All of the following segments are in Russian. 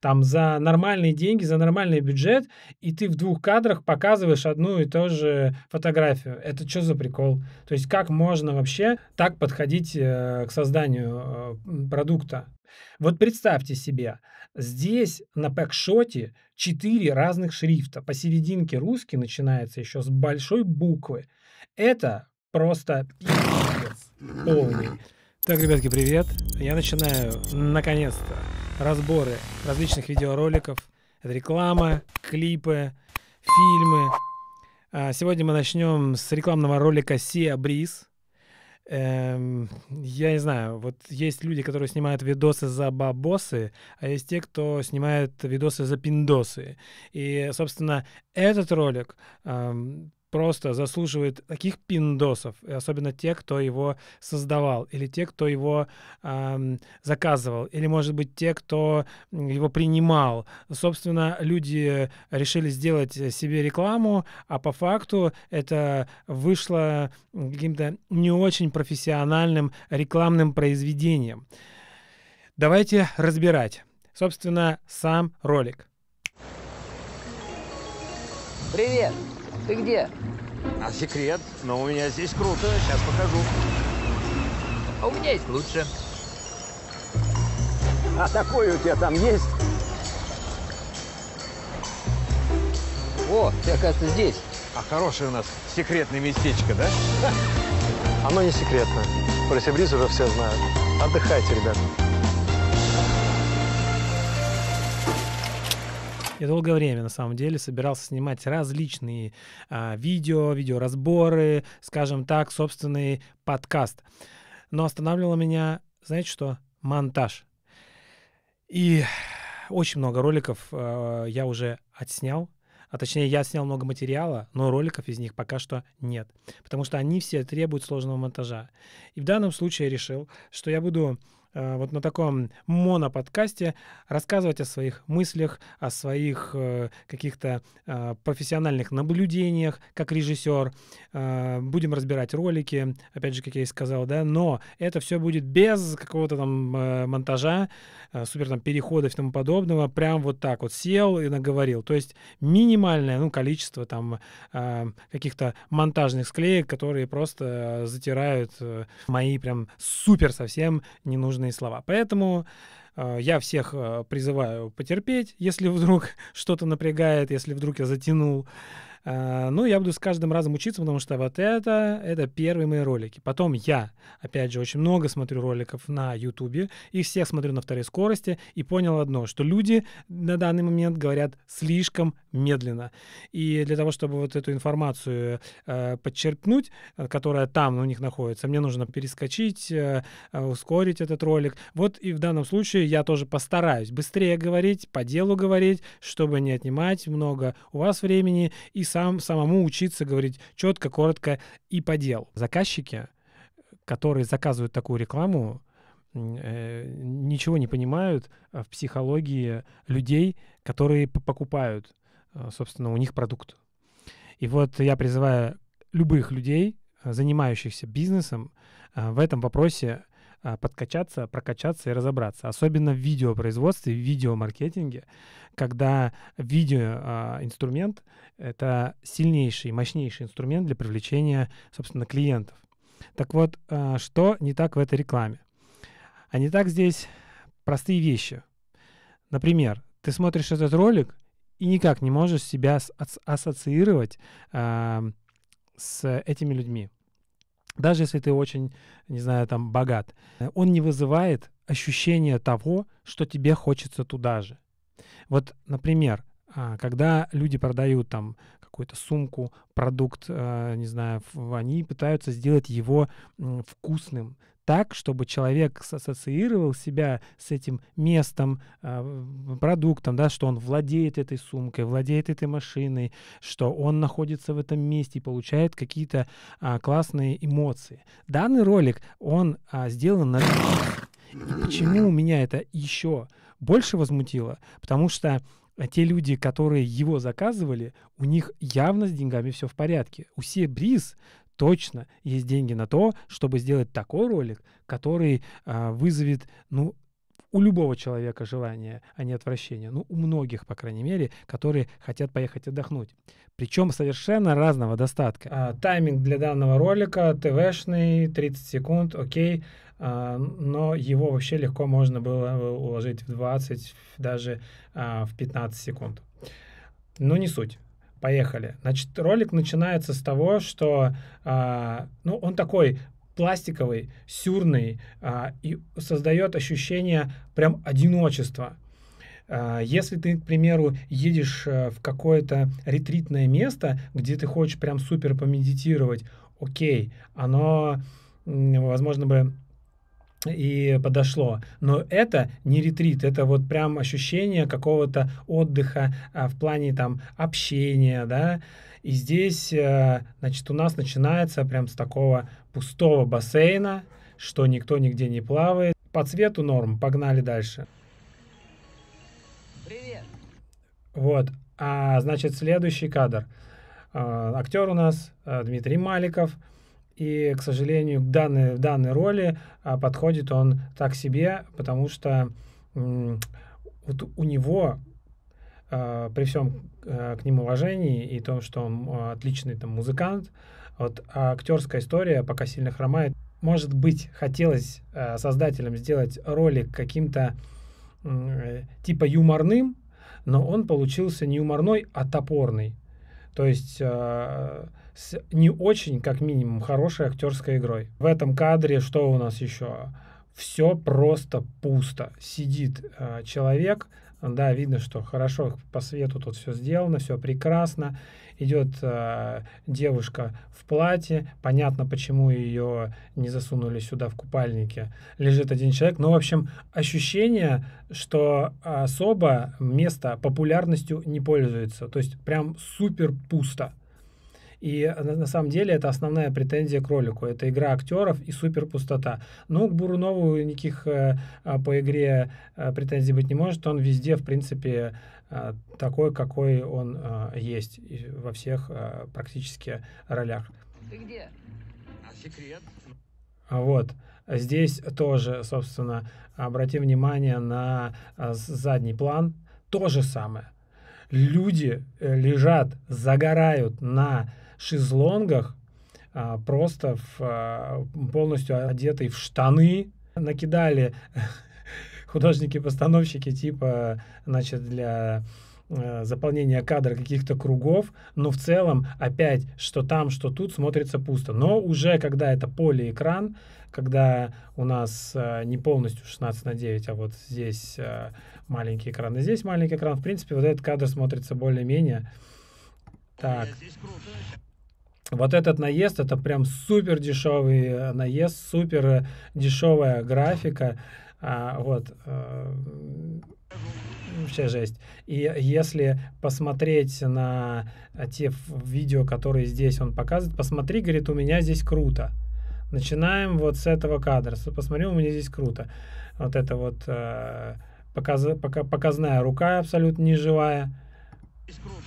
там за нормальные деньги, за нормальный бюджет, и ты в двух кадрах показываешь одну и ту же фотографию. Это что за прикол? То есть как можно вообще так подходить э, к созданию э, продукта? Вот представьте себе, здесь на пэкшоте четыре разных шрифта. Посерединке русский начинается еще с большой буквы. Это просто пи***ц полный. Так, ребятки, привет. Я начинаю наконец-то разборы различных видеороликов, реклама, клипы, фильмы. А, сегодня мы начнем с рекламного ролика Sea Breeze. Эм, я не знаю, вот есть люди, которые снимают видосы за бабосы, а есть те, кто снимает видосы за пиндосы. И, собственно, этот ролик эм, просто заслуживает таких пиндосов, особенно те, кто его создавал, или те, кто его эм, заказывал, или, может быть, те, кто его принимал. Собственно, люди решили сделать себе рекламу, а по факту это вышло каким-то не очень профессиональным рекламным произведением. Давайте разбирать. Собственно, сам ролик. Привет! Ты где? А секрет? Но у меня здесь круто. Сейчас покажу. А у меня есть лучше. А такой у тебя там есть? О, ты, оказывается, здесь. А хорошее у нас секретное местечко, да? Оно не секретное. Про Сибризера все знают. Отдыхайте, ребята. Я долгое время, на самом деле, собирался снимать различные а, видео, видеоразборы, скажем так, собственный подкаст. Но останавливало меня, знаете что, монтаж. И очень много роликов а, я уже отснял, а точнее я снял много материала, но роликов из них пока что нет, потому что они все требуют сложного монтажа. И в данном случае я решил, что я буду Э, вот на таком моноподкасте рассказывать о своих мыслях, о своих э, каких-то э, профессиональных наблюдениях как режиссер. Будем разбирать ролики, опять же, как я и сказал, да, но это все будет без какого-то там монтажа, супер там переходов и тому подобного. Прям вот так вот сел и наговорил. То есть минимальное ну, количество там каких-то монтажных склеек, которые просто затирают мои прям супер совсем ненужные важные слова. Поэтому э, я всех э, призываю потерпеть, если вдруг что-то напрягает, если вдруг я затянул. Э, ну, я буду с каждым разом учиться, потому что вот это, это первые мои ролики. Потом я, опять же, очень много смотрю роликов на YouTube, их всех смотрю на второй скорости и понял одно, что люди на данный момент говорят слишком медленно. И для того, чтобы вот эту информацию э, подчеркнуть, э, которая там у них находится, мне нужно перескочить, э, э, ускорить этот ролик. Вот и в данном случае я тоже постараюсь быстрее говорить, по делу говорить, чтобы не отнимать много у вас времени и сам самому учиться говорить четко, коротко и по делу. Заказчики, которые заказывают такую рекламу, э, ничего не понимают в психологии людей, которые покупают Э, собственно, у них продукт. И вот я призываю любых людей, э, занимающихся бизнесом, э, в этом вопросе подкачаться, прокачаться и разобраться. Особенно в видеопроизводстве, в видеомаркетинге, когда видеоинструмент — это сильнейший, мощнейший инструмент для привлечения, собственно, клиентов. Так вот, что не так в этой рекламе? А не так здесь простые вещи. Например, ты смотришь этот ролик, и никак не можешь себя ассоциировать э, с этими людьми. Даже если ты очень, не знаю, там богат, он не вызывает ощущения того, что тебе хочется туда же. Вот, например, а, когда люди продают там какую-то сумку, продукт, а, не знаю, они пытаются сделать его вкусным, так, чтобы человек ассоциировал себя с этим местом, а, продуктом, да, что он владеет этой сумкой, владеет этой машиной, что он находится в этом месте и получает какие-то а, классные эмоции. Данный ролик, он а, сделан на... И почему у меня это еще больше возмутило? Потому что а, те люди, которые его заказывали, у них явно с деньгами все в порядке. У Сибриз точно есть деньги на то, чтобы сделать такой ролик, который а, вызовет, ну, у любого человека желание, а не отвращение. Ну, у многих, по крайней мере, которые хотят поехать отдохнуть. Причем совершенно разного достатка. А, тайминг для данного ролика ТВшный, 30 секунд, окей. А, но его вообще легко можно было уложить в 20, даже а, в 15 секунд. Но ну, не суть. Поехали. Значит, ролик начинается с того, что, а, ну, он такой пластиковый, сюрный а, и создает ощущение прям одиночества. А, если ты, к примеру, едешь э, в какое-то ретритное место, где ты хочешь прям супер помедитировать, окей, оно, возможно бы, и подошло. Но это не ретрит, это вот прям ощущение какого-то отдыха а, в плане там общения, да. И здесь, а, значит, у нас начинается прям с такого пустого бассейна, что никто нигде не плавает. По цвету норм, погнали дальше. Привет. Вот, а значит, следующий кадр. А, актер у нас э, Дмитрий Маликов – и, к сожалению, к данной, в данной роли а, подходит он так себе, потому что вот у него а, при всем а, к нему уважении и том, что он а, отличный там музыкант, вот а актерская история пока сильно хромает. Может быть, хотелось а, создателям сделать ролик каким-то э, типа юморным, но он получился не юморной, а топорный. То есть э, с не очень, как минимум, хорошей актерской игрой. В этом кадре что у нас еще? Все просто пусто. Сидит э, человек, да, видно, что хорошо по свету тут все сделано, все прекрасно. Идет э, девушка в платье, понятно, почему ее не засунули сюда в купальнике. Лежит один человек. но ну, в общем, ощущение, что особо место популярностью не пользуется. То есть прям супер пусто. И э, на, на самом деле это основная претензия к ролику. Это игра актеров и супер пустота. Но к Бурунову никаких э, а, по игре э, претензий быть не может. Он везде, в принципе, э, такой, какой он э, есть во всех э, практически ролях. Ты где? А секрет? А вот. Здесь тоже, собственно, обрати внимание на э, задний план. То же самое. Люди э, лежат, загорают на шезлонгах, а, просто в, а, полностью одетый в штаны, накидали художники-постановщики типа, значит, для э, заполнения кадра каких-то кругов, но в целом опять, что там, что тут смотрится пусто. Но уже когда это поле экран, когда у нас э, не полностью 16 на 9, а вот здесь э, маленький экран, и здесь маленький экран, в принципе, вот этот кадр смотрится более-менее так. Вот этот наезд, это прям супер дешевый э, наезд, супер э, дешевая графика. А, вот. А, вообще жесть. И если посмотреть на те видео, которые здесь он показывает, посмотри, говорит, у меня здесь круто. Начинаем вот с этого кадра. Посмотри, у меня здесь круто. Вот это вот э, показ, пока, показная рука абсолютно неживая. Здесь круто.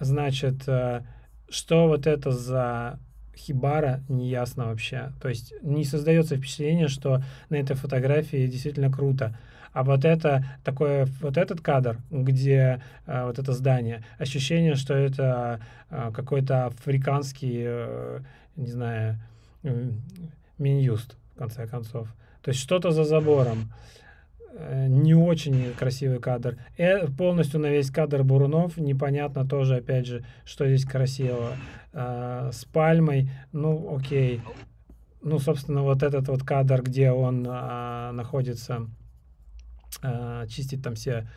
Значит, э, что вот это за Хибара не ясно вообще. То есть не создается впечатление, что на этой фотографии действительно круто. А вот это такое, вот этот кадр, где э, вот это здание, ощущение, что это э, какой-то африканский, э, не знаю, э, минюст в конце концов. То есть что-то за забором. Э, Э, не очень красивый кадр. Э, полностью на весь кадр Бурунов. Непонятно тоже, опять же, что здесь красиво. Э, с пальмой, ну, окей. Ну, собственно, вот этот вот кадр, где он э, находится, э, чистит там все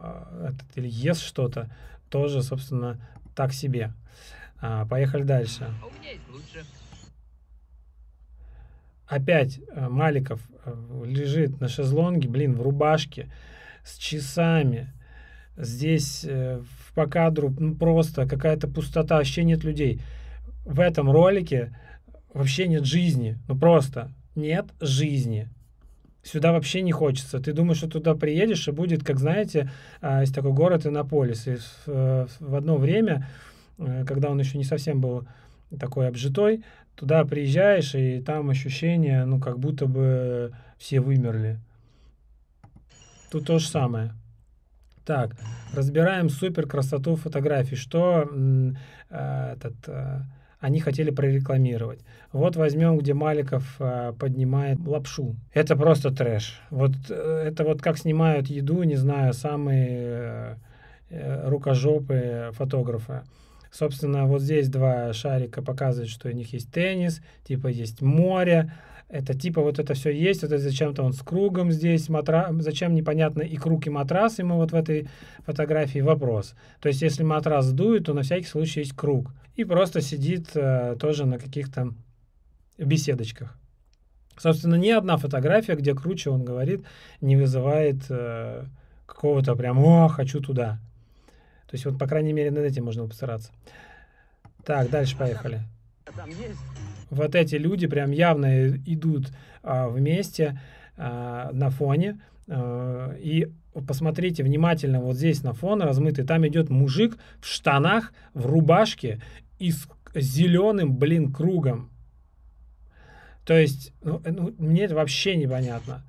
э, этот, или ест что-то, тоже, собственно, так себе. Э, поехали дальше. А у меня есть лучше опять э, Маликов э, лежит на шезлонге, блин, в рубашке, с часами. Здесь э, по кадру ну, просто какая-то пустота, вообще нет людей. В этом ролике вообще нет жизни. Ну просто нет жизни. Сюда вообще не хочется. Ты думаешь, что туда приедешь, и будет, как знаете, а, есть такой город Иннополис. И в одно время, когда он еще не совсем был такой обжитой, туда приезжаешь, и там ощущение, ну, как будто бы все вымерли. Тут то же самое. Так, разбираем супер красоту фотографий. Что э, этот, э, они хотели прорекламировать. Вот возьмем, где Маликов э, поднимает лапшу. Это просто трэш. Вот э, это вот как снимают еду, не знаю, самые э, э рукожопые фотографы. Собственно, вот здесь два шарика показывают, что у них есть теннис, типа есть море. Это типа вот это все есть, вот это зачем-то он с кругом здесь, матра... зачем непонятно и круг, и матрас ему вот в этой фотографии вопрос. То есть если матрас дует, то на всякий случай есть круг. И просто сидит э, тоже на каких-то беседочках. Собственно, ни одна фотография, где круче он говорит, не вызывает э, какого-то прям «О, хочу туда». То есть, вот, по крайней мере, над этим можно постараться. Так, дальше поехали. Вот эти люди прям явно идут а, вместе а, на фоне. А, и посмотрите внимательно, вот здесь на фон размытый, там идет мужик в штанах, в рубашке и с зеленым, блин, кругом. То есть, ну, ну, мне это вообще непонятно.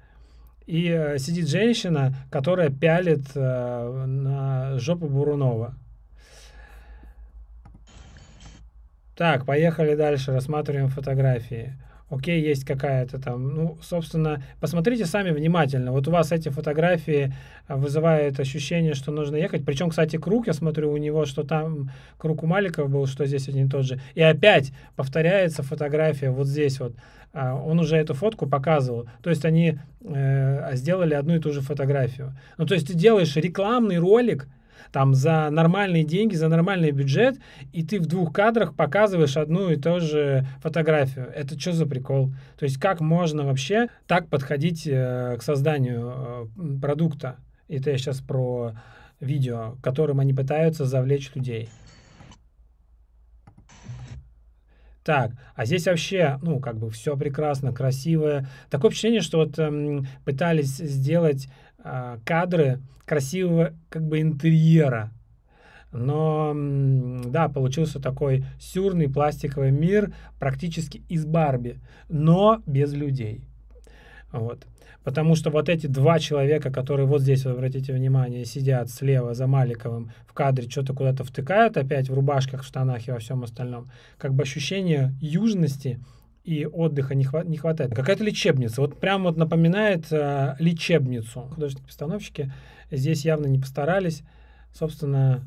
И э, сидит женщина, которая пялит э, на жопу Бурунова. Так, поехали дальше, рассматриваем фотографии окей, есть какая-то там, ну, собственно, посмотрите сами внимательно. Вот у вас эти фотографии а, вызывают ощущение, что нужно ехать. Причем, кстати, круг, я смотрю у него, что там круг у Маликов был, что здесь один и тот же. И опять повторяется фотография вот здесь вот. А, он уже эту фотку показывал. То есть они э, сделали одну и ту же фотографию. Ну, то есть ты делаешь рекламный ролик, там за нормальные деньги, за нормальный бюджет, и ты в двух кадрах показываешь одну и ту же фотографию. Это что за прикол? То есть как можно вообще так подходить э, к созданию э, продукта? Это я сейчас про видео, которым они пытаются завлечь людей. Так, а здесь вообще, ну, как бы все прекрасно, красивое. Такое впечатление, что вот эм, пытались сделать Э, кадры красивого как бы интерьера. Но, да, получился такой сюрный пластиковый мир, практически из Барби, но без людей. Вот. Потому что вот эти два человека, которые вот здесь, обратите внимание, сидят слева за Маликовым в кадре, что-то куда-то втыкают опять в рубашках, в штанах и во всем остальном, как бы ощущение южности и отдыха не, хва- не хватает. Какая-то лечебница. Вот прям вот напоминает э, лечебницу. Художественные постановщики здесь явно не постарались. Собственно,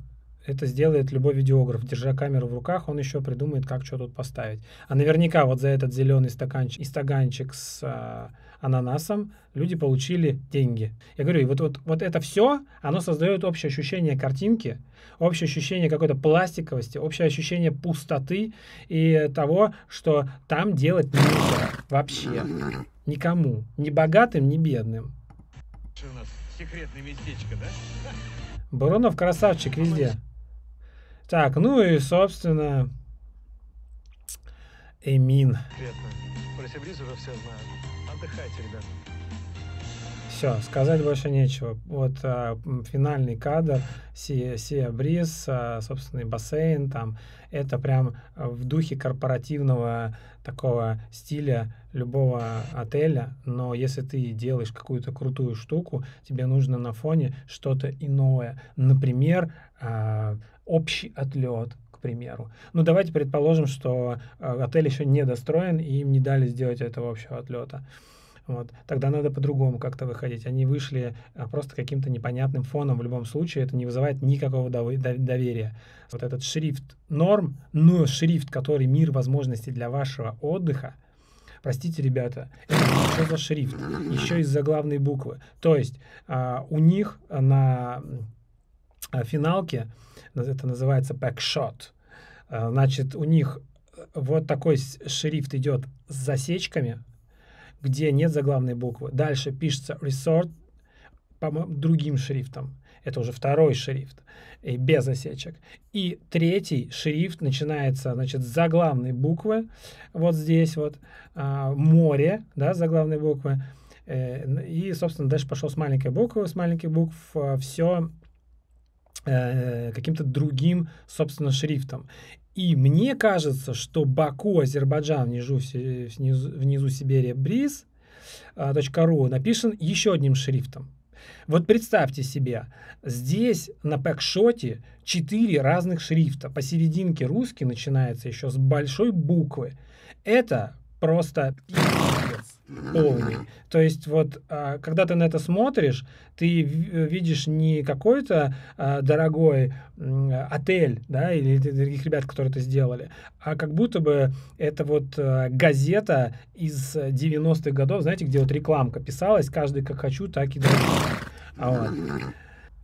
это сделает любой видеограф. Держа камеру в руках, он еще придумает, как что тут поставить. А наверняка вот за этот зеленый стаканчик, и стаканчик с а, ананасом люди получили деньги. Я говорю, и вот, вот, вот это все, оно создает общее ощущение картинки, общее ощущение какой-то пластиковости, общее ощущение пустоты и того, что там делать нельзя вообще. Никому. Ни богатым, ни бедным. Что у нас секретное местечко, да? Бурунов красавчик везде. Так, ну и, собственно, Эмин. все сказать больше нечего. Вот а, финальный кадр, Сия, Сия Бриз, а, собственный бассейн, там, это прям а, в духе корпоративного такого стиля любого отеля, но если ты делаешь какую-то крутую штуку, тебе нужно на фоне что-то иное. Например, а, общий отлет, к примеру. Ну, давайте предположим, что э, отель еще не достроен, и им не дали сделать этого общего отлета. Вот. Тогда надо по-другому как-то выходить. Они вышли э, просто каким-то непонятным фоном. В любом случае это не вызывает никакого доверия. Вот этот шрифт норм, но шрифт, который мир возможностей для вашего отдыха, Простите, ребята, это еще за шрифт, еще из за главной буквы. То есть э, у них на Э, финалки, это называется backshot, э, Значит, у них э, вот такой шрифт идет с засечками, где нет заглавной буквы. Дальше пишется resort, по другим шрифтом. Это уже второй шрифт, и без осечек. И третий шрифт начинается, значит, с заглавной буквы, вот здесь вот, а, море, да, заглавной буквы. И, собственно, дальше пошел с маленькой буквы, с маленьких букв все Э, каким-то другим, собственно, шрифтом. И мне кажется, что Баку, Азербайджан, внизу, внизу, внизу Сибирия, Бриз, а, .ру написан еще одним шрифтом. Вот представьте себе, здесь на пэкшоте четыре разных шрифта. Посерединке русский начинается еще с большой буквы. Это просто полный. То есть вот, а, когда ты на это смотришь, ты э, видишь не какой-то а, дорогой отель, да, или других ребят, которые это сделали, а как будто бы это вот э, газета из 90-х э, годов, знаете, где вот рекламка писалась, каждый как хочу, так и а Вот.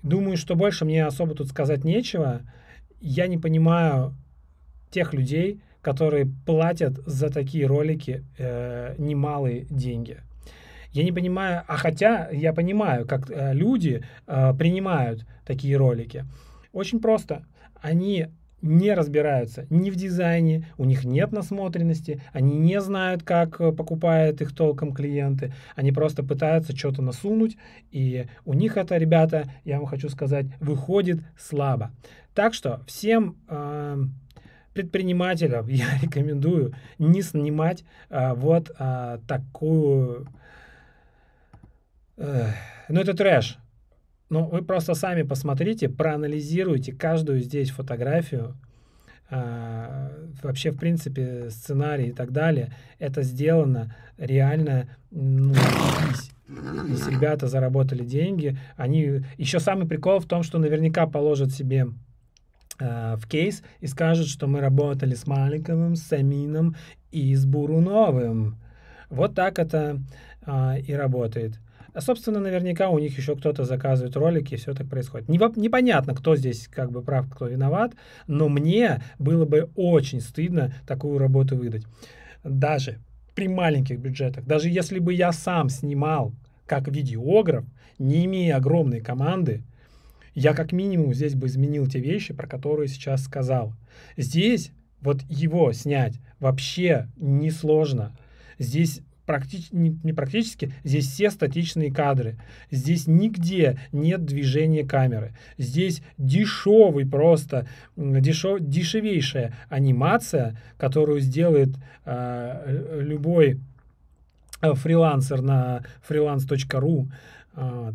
Думаю, что больше мне особо тут сказать нечего. Я не понимаю тех людей, которые платят за такие ролики э, немалые деньги. Я не понимаю, а хотя я понимаю, как э, люди э, принимают такие ролики. Очень просто. Они не разбираются ни в дизайне, у них нет насмотренности, они не знают, как э, покупают их толком клиенты, они просто пытаются что-то насунуть, и у них это, ребята, я вам хочу сказать, выходит слабо. Так что всем... Э, предпринимателям я рекомендую не снимать а, вот а, такую... Э, ну, это трэш. Ну, вы просто сами посмотрите, проанализируйте каждую здесь фотографию, а, вообще, в принципе, сценарий и так далее, это сделано реально, ну, здесь ребята заработали деньги, они, еще самый прикол в том, что наверняка положат себе Э, в кейс и скажут, что мы работали с Маликовым, с Самином и с Буруновым. Вот так это а, и работает. А, собственно, наверняка у них еще кто-то заказывает ролики, и все так происходит. Не, непонятно, кто здесь как бы прав, кто виноват, но мне было бы очень стыдно такую работу выдать. Даже при маленьких бюджетах, даже если бы я сам снимал как видеограф, не имея огромной команды, я как минимум здесь бы изменил те вещи, про которые сейчас сказал. Здесь вот его снять вообще несложно. Здесь практически не, не практически, здесь все статичные кадры. Здесь нигде нет движения камеры. Здесь дешевый просто, дешев... дешевейшая анимация, которую сделает а, э, любой э, фрилансер на freelance.ru. Вот. Э,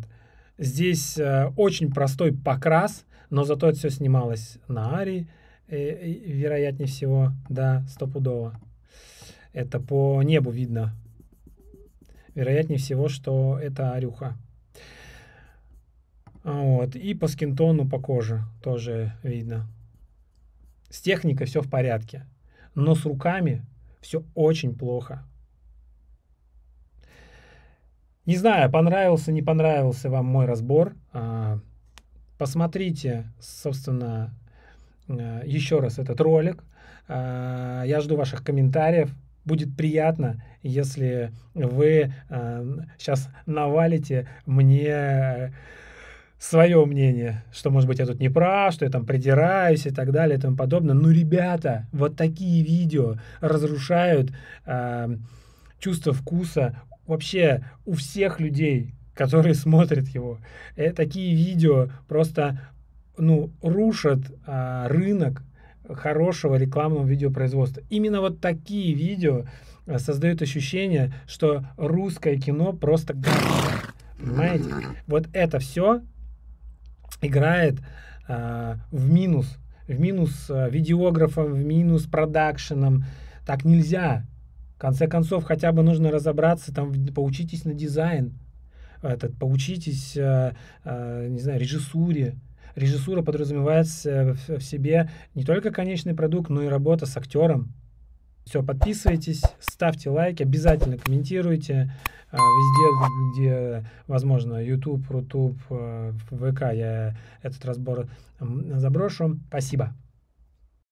Здесь э, очень простой покрас, но зато это все снималось на Ари, э, вероятнее всего, да, стопудово. Это по небу видно. Вероятнее всего, что это Арюха. Вот. И по скинтону, по коже тоже видно. С техникой все в порядке. Но с руками все очень плохо. Не знаю, понравился, не понравился вам мой разбор. А, посмотрите, собственно, э, еще раз этот ролик. А, я жду ваших комментариев. Будет приятно, если вы сейчас э, навалите мне э, свое мнение, что, может быть, я тут не прав, что я там придираюсь и так далее и тому подобное. Но, ну, ребята, вот такие видео разрушают э, чувство вкуса вообще у всех людей, которые смотрят его, э, такие видео просто ну, рушат а, рынок хорошего рекламного видеопроизводства. Именно вот такие видео э, создают ощущение, что русское кино просто... Понимаете? Вот это все играет а, в минус. В минус а, э, видеографам, в минус продакшенам. Так нельзя конце концов, хотя бы нужно разобраться, там, поучитесь на дизайн, этот, поучитесь, э, э, не знаю, режиссуре, режиссура подразумевает э, в себе не только конечный продукт, но и работа с актером. Все, подписывайтесь, ставьте лайки, обязательно комментируйте везде, где возможно, YouTube, Рутуб, ВК, я этот разбор заброшу. Спасибо.